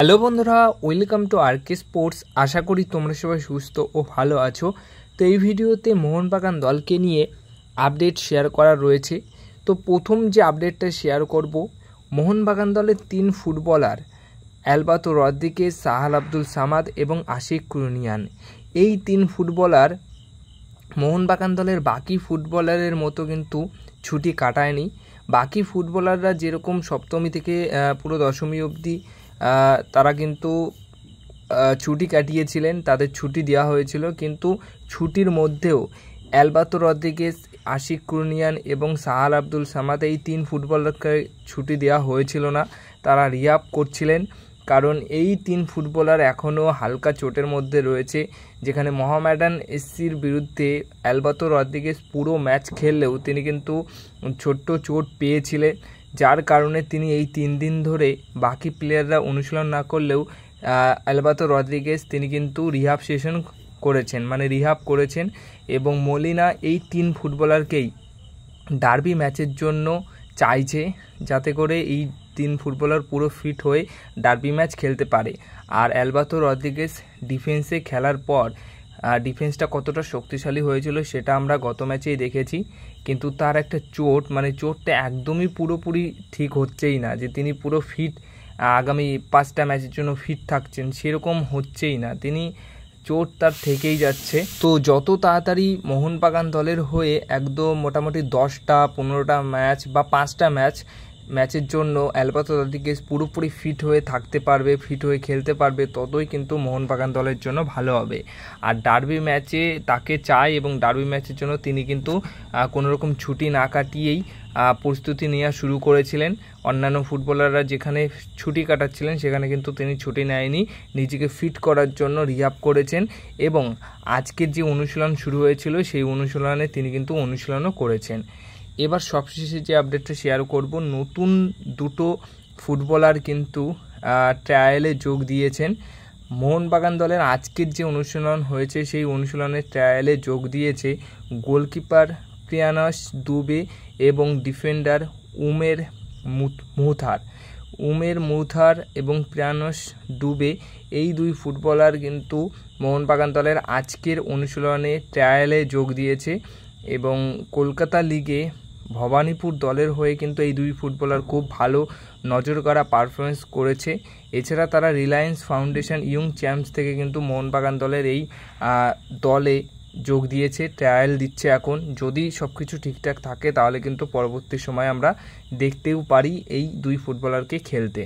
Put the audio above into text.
hello বন্ধুরা welcome to RK sports আশা করি তোমরা সবাই সুস্থ ও ভালো আছো তো এই ভিডিওতে মোহনবাগান দলকে নিয়ে আপডেট শেয়ার করা রয়েছে তো প্রথম যে আপডেটটা শেয়ার করব মোহনবাগান দলের তিন ফুটবলার অ্যালবাতো রদ্দিকে সাহাল আব্দুল সামাদ এবং আশিক ক্রুনিয়ান এই তিন ফুটবলার মোহনবাগান দলের বাকি ফুটবলারের মতো কিন্তু ছুটি কাটায়নি বাকি ফুটবলাররা যেরকম সপ্তমী থেকে পুরো দশমী অবধি তারা কিন্তু ছুটি কাটিয়েছিলেন তাদের ছুটি দেওয়া হয়েছিল কিন্তু ছুটির মধ্যেও অ্যালবাতো রদ্রিগেস আশিক কুর্নিয়ান এবং সাহাল আব্দুল সামাদ এই তিন ফুটবলারকে ছুটি দেওয়া হয়েছিল না তারা রিয়াপ করছিলেন কারণ এই তিন ফুটবলার এখনও হালকা চোটের মধ্যে রয়েছে যেখানে মহামেডান এসসির বিরুদ্ধে অ্যালবাতো রদ্রিগেস পুরো ম্যাচ খেললেও তিনি কিন্তু ছোট্ট চোট পেয়েছিলেন যার কারণে তিনি এই তিন দিন ধরে বাকি প্লেয়াররা অনুশীলন না করলেও অ্যালবাতো রদ্রিগেজ তিনি কিন্তু রিহাব সেশন করেছেন মানে রিহাব করেছেন এবং মলিনা এই তিন ফুটবলারকেই ডার্বি ম্যাচের জন্য চাইছে যাতে করে এই তিন ফুটবলার পুরো ফিট হয়ে ডার্বি ম্যাচ খেলতে পারে আর অ্যালবাতো রদ্রিগেস ডিফেন্সে খেলার পর ডিফেন্সটা কতটা শক্তিশালী হয়েছিল সেটা আমরা গত ম্যাচেই দেখেছি কিন্তু তার একটা চোট মানে চোটটা একদমই পুরোপুরি ঠিক হচ্ছেই না যে তিনি পুরো ফিট আগামী পাঁচটা ম্যাচের জন্য ফিট থাকছেন সেরকম হচ্ছেই না তিনি চোট তার থেকেই যাচ্ছে তো যত তাড়াতাড়ি মোহনবাগান দলের হয়ে একদম মোটামুটি দশটা পনেরোটা ম্যাচ বা পাঁচটা ম্যাচ ম্যাচের জন্য অ্যালবার্তো তাদেরকে পুরোপুরি ফিট হয়ে থাকতে পারবে ফিট হয়ে খেলতে পারবে ততই কিন্তু মোহনবাগান দলের জন্য ভালো হবে আর ডার্বি ম্যাচে তাকে চাই এবং ডার্বি ম্যাচের জন্য তিনি কিন্তু কোনো রকম ছুটি না কাটিয়েই প্রস্তুতি নেওয়া শুরু করেছিলেন অন্যান্য ফুটবলাররা যেখানে ছুটি কাটাচ্ছিলেন সেখানে কিন্তু তিনি ছুটি নেয়নি নিজেকে ফিট করার জন্য রিহাব করেছেন এবং আজকের যে অনুশীলন শুরু হয়েছিল সেই অনুশীলনে তিনি কিন্তু অনুশীলনও করেছেন এবার সবশেষে যে আপডেটটা শেয়ার করব নতুন দুটো ফুটবলার কিন্তু ট্রায়ালে যোগ দিয়েছেন মোহনবাগান দলের আজকের যে অনুশীলন হয়েছে সেই অনুশীলনের ট্রায়ালে যোগ দিয়েছে গোলকিপার প্রিয়ানস দুবে এবং ডিফেন্ডার উমের মুথার উমের মুথার এবং প্রিয়ানস দুবে এই দুই ফুটবলার কিন্তু মোহনবাগান দলের আজকের অনুশীলনে ট্রায়ালে যোগ দিয়েছে এবং কলকাতা লিগে ভবানীপুর দলের হয়ে কিন্তু এই দুই ফুটবলার খুব ভালো নজর করা পারফরমেন্স করেছে এছাড়া তারা রিলায়েন্স ফাউন্ডেশন ইয়ং চ্যাম্পস থেকে কিন্তু মোহনবাগান দলের এই দলে যোগ দিয়েছে ট্রায়াল দিচ্ছে এখন যদি সব কিছু ঠিকঠাক থাকে তাহলে কিন্তু পরবর্তী সময় আমরা দেখতেও পারি এই দুই ফুটবলারকে খেলতে